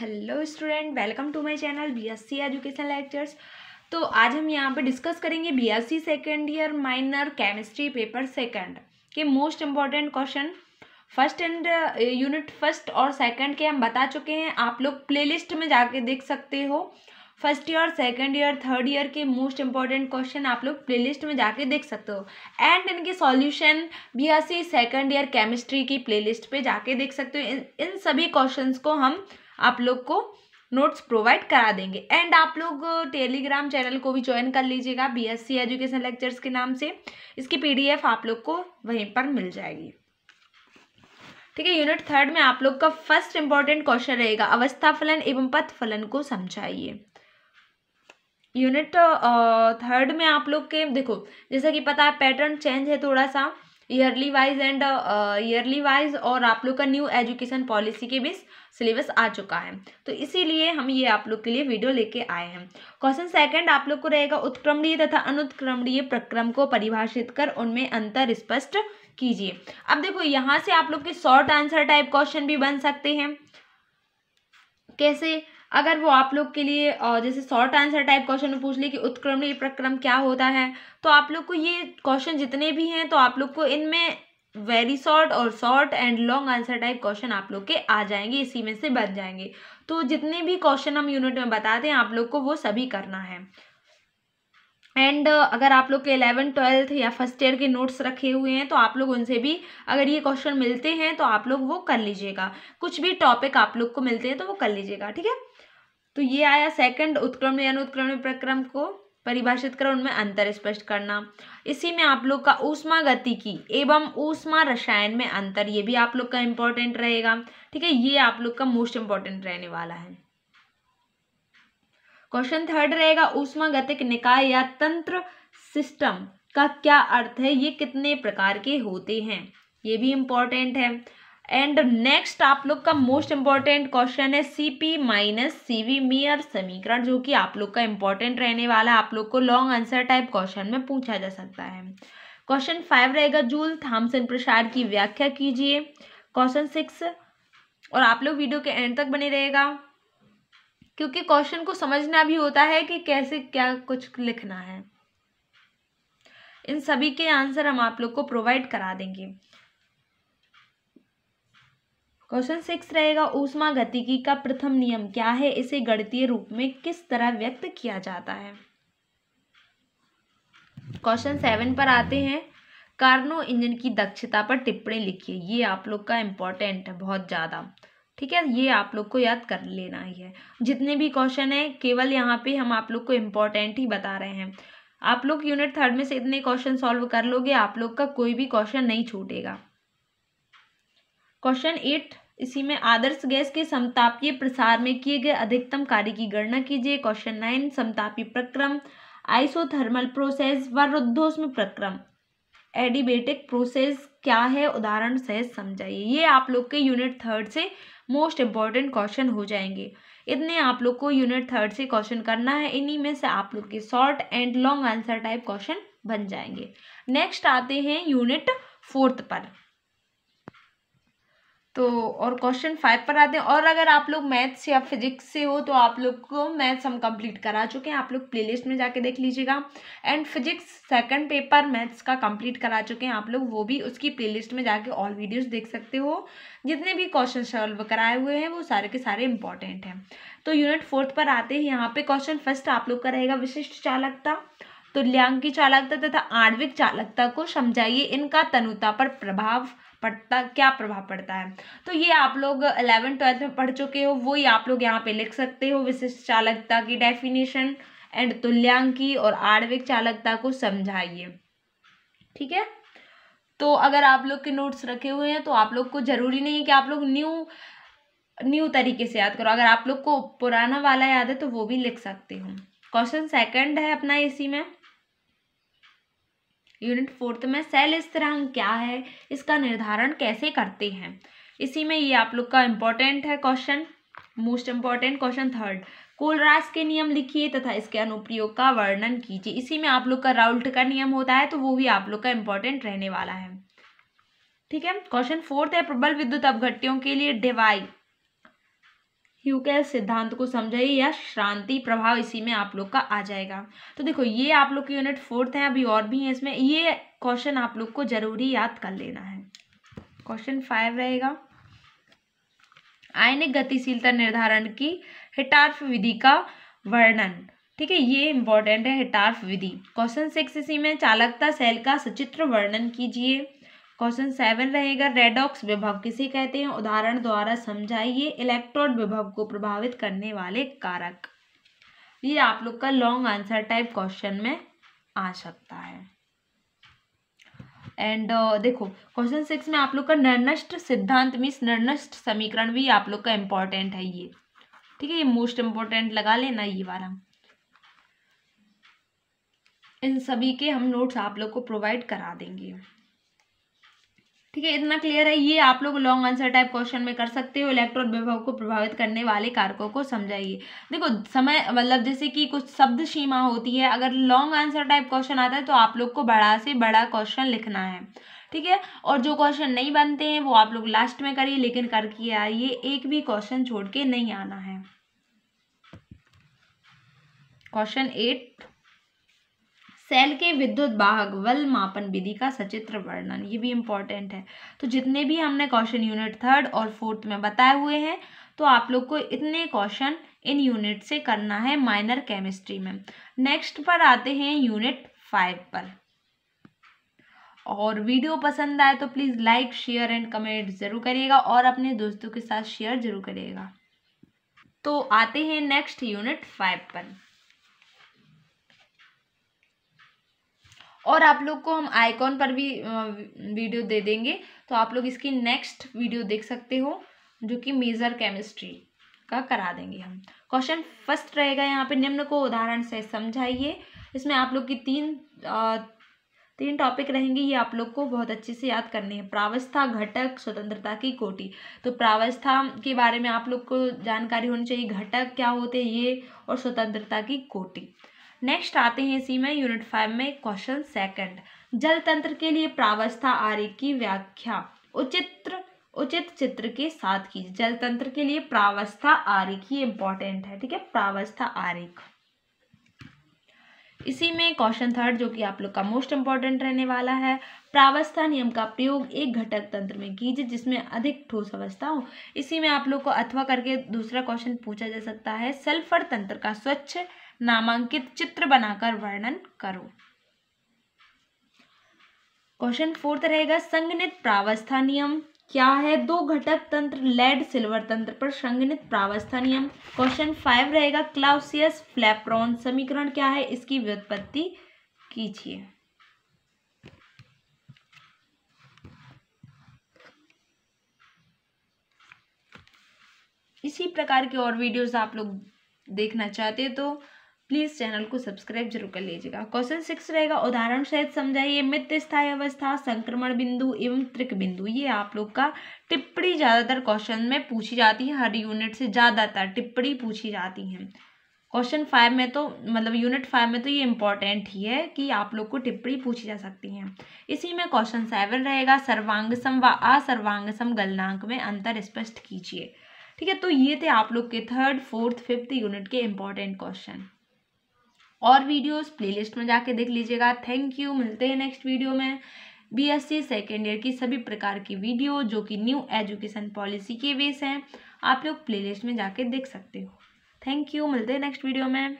hello student welcome to my channel BSc education lectures तो आज हम यहाँ पर डिस्कस करेंगे BSc second year minor chemistry paper second के most important question first and unit first और सेकेंड के हम बता चुके हैं आप लोग प्लेलिस्ट में जाके देख सकते हो first year second year third year के मोस्ट इंपॉर्टेंट क्वेश्चन आप लोग प्लेलिस्ट में जाके देख सकते हो एंड इनके solution S C second year chemistry की प्लेलिस्ट पे जाके देख सकते हो इन इन सभी क्वेश्चंस को हम आप लोग को नोट्स प्रोवाइड करा देंगे एंड आप लोग टेलीग्राम uh, चैनल को भी ज्वाइन कर लीजिएगा बीएससी एजुकेशन लेक्चर्स के नाम से इसकी पीडीएफ आप लोग को वहीं पर मिल जाएगी ठीक है यूनिट थर्ड में आप लोग का फर्स्ट इंपॉर्टेंट क्वेश्चन रहेगा अवस्था फलन एवं पथ फलन को समझाइए यूनिट थर्ड uh, में आप लोग के देखो जैसा कि पता है पैटर्न चेंज है थोड़ा सा yearly wise and yearly wise और आप लोग का न्यू एजुकेशन पॉलिसी के भी सिलेबस आ चुका है तो इसीलिए हम ये आप लोग के लिए वीडियो लेके आए हैं क्वेश्चन सेकंड आप लोग को रहेगा उत्क्रमणीय तथा अनुत्क्रमणीय प्रक्रम को परिभाषित कर उनमें अंतर स्पष्ट कीजिए अब देखो यहाँ से आप लोग के शॉर्ट आंसर टाइप क्वेश्चन भी बन सकते हैं कैसे अगर वो आप लोग के लिए जैसे शॉर्ट आंसर टाइप क्वेश्चन में पूछ ले कि उत्क्रमणी प्रक्रम क्या होता है तो आप लोग को ये क्वेश्चन जितने भी हैं तो आप लोग को इनमें वेरी शॉर्ट और short and long answer type question आप लोग के आ जाएंगे इसी में से बच जाएंगे तो जितने भी क्वेश्चन हम यूनिट में बताते हैं आप लोग को वो सभी करना है एंड uh, अगर आप लोग के इलेवन ट्वेल्थ या फर्स्ट ईयर के नोट्स रखे हुए हैं तो आप लोग उनसे भी अगर ये क्वेश्चन मिलते हैं तो आप लोग वो कर लीजिएगा कुछ भी टॉपिक आप लोग को मिलते हैं तो वो कर लीजिएगा ठीक है तो ये आया सेकंड उत्क्रमण या अनुत्क्रमण प्रक्रम को परिभाषित कर उनमें अंतर स्पष्ट करना इसी में आप लोग का ऊष्मा की एवं ऊष्मा रसायन में अंतर ये भी आप लोग का इम्पोर्टेंट रहेगा ठीक है ये आप लोग का मोस्ट इम्पोर्टेंट रहने वाला है क्वेश्चन थर्ड रहेगा ऊष्मा गतिक निकाय या तंत्र सिस्टम का क्या अर्थ है ये कितने प्रकार के होते हैं ये भी इम्पोर्टेंट है एंड नेक्स्ट आप लोग का मोस्ट इंपॉर्टेंट क्वेश्चन है C P minus C V Mayer समीकरण जो कि आप लोग का इंपॉर्टेंट रहने वाला है आप लोग को लॉन्ग आंसर टाइप क्वेश्चन में पूछा जा सकता है क्वेश्चन फाइव रहेगा जूल थामसन प्रसार की व्याख्या कीजिए क्वेश्चन सिक्स और आप लोग वीडियो के एंड तक बने रहेगा क्योंकि क्वेश्चन को समझना भी होता है कि कैसे क्या कुछ लिखना है इन सभी के आंसर हम आप लोग को प्रोवाइड करा देंगे क्वेश्चन सिक्स रहेगा ऊष्मा गतिकी का प्रथम नियम क्या है इसे गणितीय रूप में किस तरह व्यक्त किया जाता है क्वेश्चन सेवन पर आते हैं कार्नो इंजन की दक्षता पर टिप्पणी लिखिए ये आप लोग का इम्पोर्टेंट है बहुत ज़्यादा ठीक है ये आप लोग को याद कर लेना ही है जितने भी क्वेश्चन है केवल यहाँ पे हम आप लोग को इम्पोर्टेंट ही बता रहे हैं आप लोग यूनिट थर्ड में से इतने क्वेश्चन सॉल्व कर लोगे आप लोग का कोई भी क्वेश्चन नहीं छूटेगा क्वेश्चन एट इसी में आदर्श गैस के समतापीय प्रसार में किए गए अधिकतम कार्य की गणना कीजिए क्वेश्चन नाइन समतापी प्रक्रम आइसोथर्मल प्रोसेस व रुद्धोष्म प्रक्रम एडिबेटिक प्रोसेस क्या है उदाहरण सहज समझाइए ये आप लोग के यूनिट थर्ड से मोस्ट इम्पॉर्टेंट क्वेश्चन हो जाएंगे इतने आप लोग को यूनिट थर्ड से क्वेश्चन करना है इन्हीं में से आप लोग के short and long answer type question बन जाएंगे नेक्स्ट आते हैं यूनिट फोर्थ पर तो और क्वेश्चन फाइव पर आते हैं और अगर आप लोग मैथ्स या फिजिक्स से हो तो आप लोग को मैथ्स हम कंप्लीट करा चुके हैं आप लोग प्लेलिस्ट में जाके देख लीजिएगा and physics second paper maths का कंप्लीट करा चुके हैं आप लोग वो भी उसकी प्लेलिस्ट में जाके ऑल वीडियोस देख सकते हो जितने भी क्वेश्चन सॉल्व कराए हुए हैं वो सारे के सारे इंपॉर्टेंट हैं तो यूनिट फोर्थ पर आते हैं यहाँ पे क्वेश्चन फर्स्ट आप लोग का रहेगा विशिष्ट चालकता की चालकता तथा आणविक चालकता को समझाइए इनका तनुता पर प्रभाव पड़ता क्या प्रभाव पड़ता है तो ये आप लोग अलेवन ट्वेल्थ में पढ़ चुके हो वही आप लोग यहाँ पे लिख सकते हो विशिष्ट चालकता की डेफिनेशन एंड तुल्यांकी और आर्विक चालकता को समझाइए ठीक है तो अगर आप लोग के नोट्स रखे हुए हैं तो आप लोग को ज़रूरी नहीं है कि आप लोग न्यू न्यू तरीके से याद करो अगर आप लोग को पुराना वाला याद है तो वो भी लिख सकते हो क्वेश्चन सेकंड है अपना इसी में यूनिट फोर्थ में सेल स्थिरांक क्या है इसका निर्धारण कैसे करते हैं इसी में ये आप लोग का इम्पोर्टेंट है question most important question third Kohlrausch के नियम लिखिए तथा इसके अनुप्रयोग का वर्णन कीजिए इसी में आप लोग का राउल्ट का नियम होता है तो वो भी आप लोग का इम्पोर्टेंट रहने वाला है ठीक है क्वेश्चन फोर्थ है प्रबल विद्युत अवघट्टियों के लिए डिवाइड ह्यू के सिद्धांत को समझाइए या शांति प्रभाव इसी में आप लोग का आ जाएगा तो देखो ये आप लोग की यूनिट फोर्थ है अभी और भी है इसमें ये क्वेश्चन आप लोग को जरूरी याद कर लेना है क्वेश्चन फाइव रहेगा आयनिक गतिशीलता निर्धारण की हिटार्फ विधि का वर्णन ठीक है ये इंपॉर्टेंट है हिटार्फ विधि क्वेश्चन सिक्स इसी में चालकता सेल का सचित्र वर्णन कीजिए क्वेश्चन सेवन रहेगा रेडॉक्स विभव किसे कहते हैं उदाहरण द्वारा समझाइए इलेक्ट्रॉन विभव को प्रभावित करने वाले कारक ये आप लोग का लॉन्ग आंसर टाइप क्वेश्चन में आ सकता है एंड uh, देखो क्वेश्चन सिक्स में आप लोग का निर्नष्ट सिद्धांत मीन्स निर्नष्ट समीकरण भी आप लोग का इम्पोर्टेंट है ये ठीक है ये मोस्ट इम्पोर्टेंट लगा लेना ये वाला इन सभी के हम नोट्स आप लोग को प्रोवाइड करा देंगे ठीक है इतना क्लियर है ये आप लोग लॉन्ग आंसर टाइप क्वेश्चन में कर सकते हो इलेक्ट्रॉन विभव को प्रभावित करने वाले कारकों को समझाइए देखो समय मतलब जैसे कि कुछ शब्द सीमा होती है अगर लॉन्ग आंसर टाइप क्वेश्चन आता है तो आप लोग को बड़ा से बड़ा क्वेश्चन लिखना है ठीक है और जो क्वेश्चन नहीं बनते हैं वो आप लोग लास्ट में करिए लेकिन करके आइए एक भी क्वेश्चन छोड़ के नहीं आना है क्वेश्चन एट सेल के विद्युत बाहक बल मापन विधि का सचित्र वर्णन ये भी इम्पॉर्टेंट है तो जितने भी हमने क्वेश्चन यूनिट थर्ड और फोर्थ में बताए हुए हैं तो आप लोग को इतने क्वेश्चन इन यूनिट से करना है माइनर केमिस्ट्री में नेक्स्ट पर आते हैं यूनिट फाइव पर और वीडियो पसंद आए तो please like share and comment ज़रूर करिएगा और अपने दोस्तों के साथ शेयर ज़रूर करिएगा तो आते हैं नेक्स्ट यूनिट फाइव पर और आप लोग को हम आइकॉन पर भी वीडियो दे देंगे तो आप लोग इसकी नेक्स्ट वीडियो देख सकते हो जो कि मेजर केमिस्ट्री का करा देंगे हम क्वेश्चन फर्स्ट रहेगा यहाँ पे निम्न को उदाहरण से समझाइए इसमें आप लोग की तीन आ, तीन टॉपिक रहेंगे ये आप लोग को बहुत अच्छे से याद करने हैं प्रावस्था घटक स्वतंत्रता की कोटि तो प्रावस्था के बारे में आप लोग को जानकारी होनी चाहिए घटक क्या होते हैं ये और स्वतंत्रता की कोटि नेक्स्ट आते हैं इसी में यूनिट फाइव में क्वेश्चन सेकंड जल तंत्र के लिए प्रावस्था आर्य की व्याख्या उचित उचित चित्र के साथ की जल तंत्र के लिए प्रावस्था आर्य ये इंपॉर्टेंट है ठीक है प्रावस्था आर्य इसी में क्वेश्चन थर्ड जो कि आप लोग का मोस्ट इंपॉर्टेंट रहने वाला है प्रावस्था नियम का प्रयोग एक घटक तंत्र में कीजिए जिसमें अधिक ठोस अवस्था हो इसी में आप लोग को अथवा करके दूसरा क्वेश्चन पूछा जा सकता है सल्फर तंत्र का स्वच्छ नामांकित चित्र बनाकर वर्णन करो क्वेश्चन फोर्थ रहेगा संगनित प्रावस्था नियम क्या है दो घटक तंत्र लेड सिल्वर तंत्र पर संगणित प्रावस्था नियम क्वेश्चन फाइव रहेगा क्लाउसियस फ्लैप्रॉन समीकरण क्या है इसकी व्युत्पत्ति कीजिए इसी प्रकार के और वीडियोस आप लोग देखना चाहते हैं तो प्लीज़ चैनल को सब्सक्राइब जरूर कर लीजिएगा क्वेश्चन सिक्स रहेगा उदाहरण शायद समझाइए मित्र स्थायी अवस्था संक्रमण बिंदु एवं त्रिक बिंदु ये आप लोग का टिप्पणी ज़्यादातर क्वेश्चन में पूछी जाती है हर यूनिट से ज़्यादातर टिप्पणी पूछी जाती है क्वेश्चन फाइव में तो मतलब यूनिट फाइव में तो ये इम्पॉर्टेंट ही है कि आप लोग को टिप्पणी पूछी जा सकती है इसी में क्वेश्चन सेवन रहेगा सर्वांगसम व असर्वांगसम गलनांक में अंतर स्पष्ट कीजिए ठीक है तो ये थे आप लोग के थर्ड फोर्थ फिफ्थ यूनिट के इम्पॉर्टेंट क्वेश्चन और वीडियोस प्लेलिस्ट में जाके देख लीजिएगा थैंक यू मिलते हैं नेक्स्ट वीडियो में बीएससी सेकेंड ईयर की सभी प्रकार की वीडियो जो कि न्यू एजुकेशन पॉलिसी के बेस हैं आप लोग प्लेलिस्ट में जाके देख सकते हो थैंक यू मिलते हैं नेक्स्ट वीडियो में